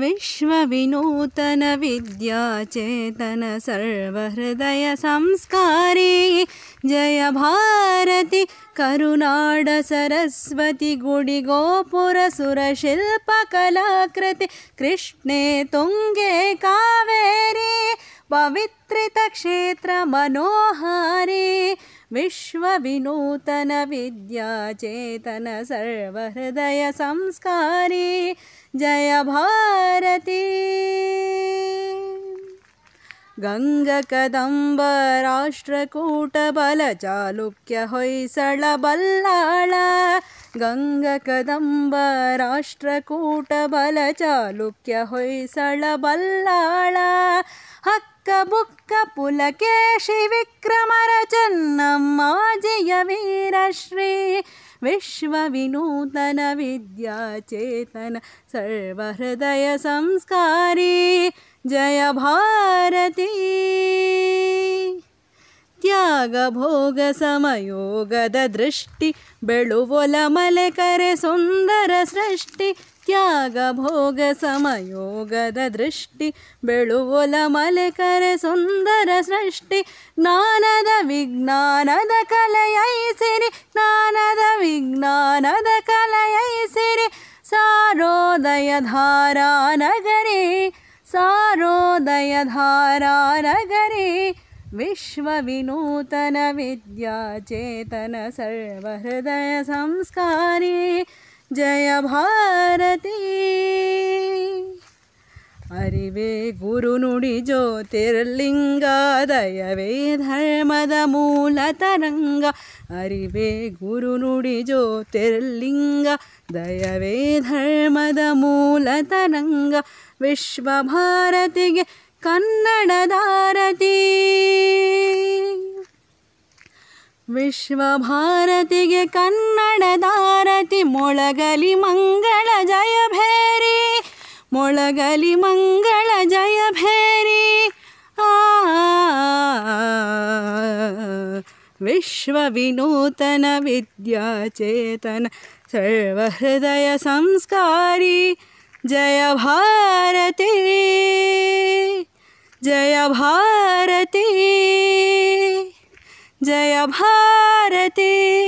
विश्वविनूतनविद्याचेतन सर्वहृदयसंस्कारी भारति करुनाड गुडिगोपुरसुरशिल्पकलाकृति कृष्णे तुङ्गे कावेरी पवित्रितक्षेत्रमनोहारी विश्वविनूतनविद्याचेतन सर्वहृदयसंस्कारी जयभारती गङ्गाकदम्बराष्ट्रकूटबलचालुक्य होय्सळबल्लाळ ಗಂಗಕದಂಬ ರಾಷ್ಟ್ರಕೂಟ ಬಲ ಚಾಲುಕ್ಯ ಹೊಯ್ಸಳ ಬಲ್ಲಾಳ ಹಕ್ಕ ಬುಕ್ಕ ಪುಲಕೇಶಿ ವಿಕ್ರಮರ ಚೆನ್ನಮ್ಮಾಜಿಯ ವೀರಶ್ರೀ विश्वविनूतन विद्याचेतन सर्वहृदयसंस्कारी जय भारती ्याग भोग समय दृष्टि बेळुवल मलेकरे सुन्दर सृष्टि ग भोग समय सुन्दर सृष्टि ज्ञानद विज्ञानद कलयै सिरि ज्ञानद विज्ञानद कलयै सिरे सारोदय धारगरे विश्वविनूतनविद्याचेतनसर्वहृदयसंस्कारे जय भारती அறிவே குருநுடி ஜோதிர்லிங்காதயவே தர்மத மூல தரங்க அறிவே குருநுடி ஜோதிர்லிங்க ದಯವೇ ಧರ್ಮದ ಮೂಲ ತರಂಗ ವಿಶ್ವಭಾರತಿಗೆ ಕನ್ನಡದಾರತಿ विश्व भारति के कन्ड दारति मोगली मंगल जय भैरी मोगली मंगल जय भैरी विश्व विनूतन विद्याचेतन सर्वहृदय संस्कारी जय भारती जय भारती भारते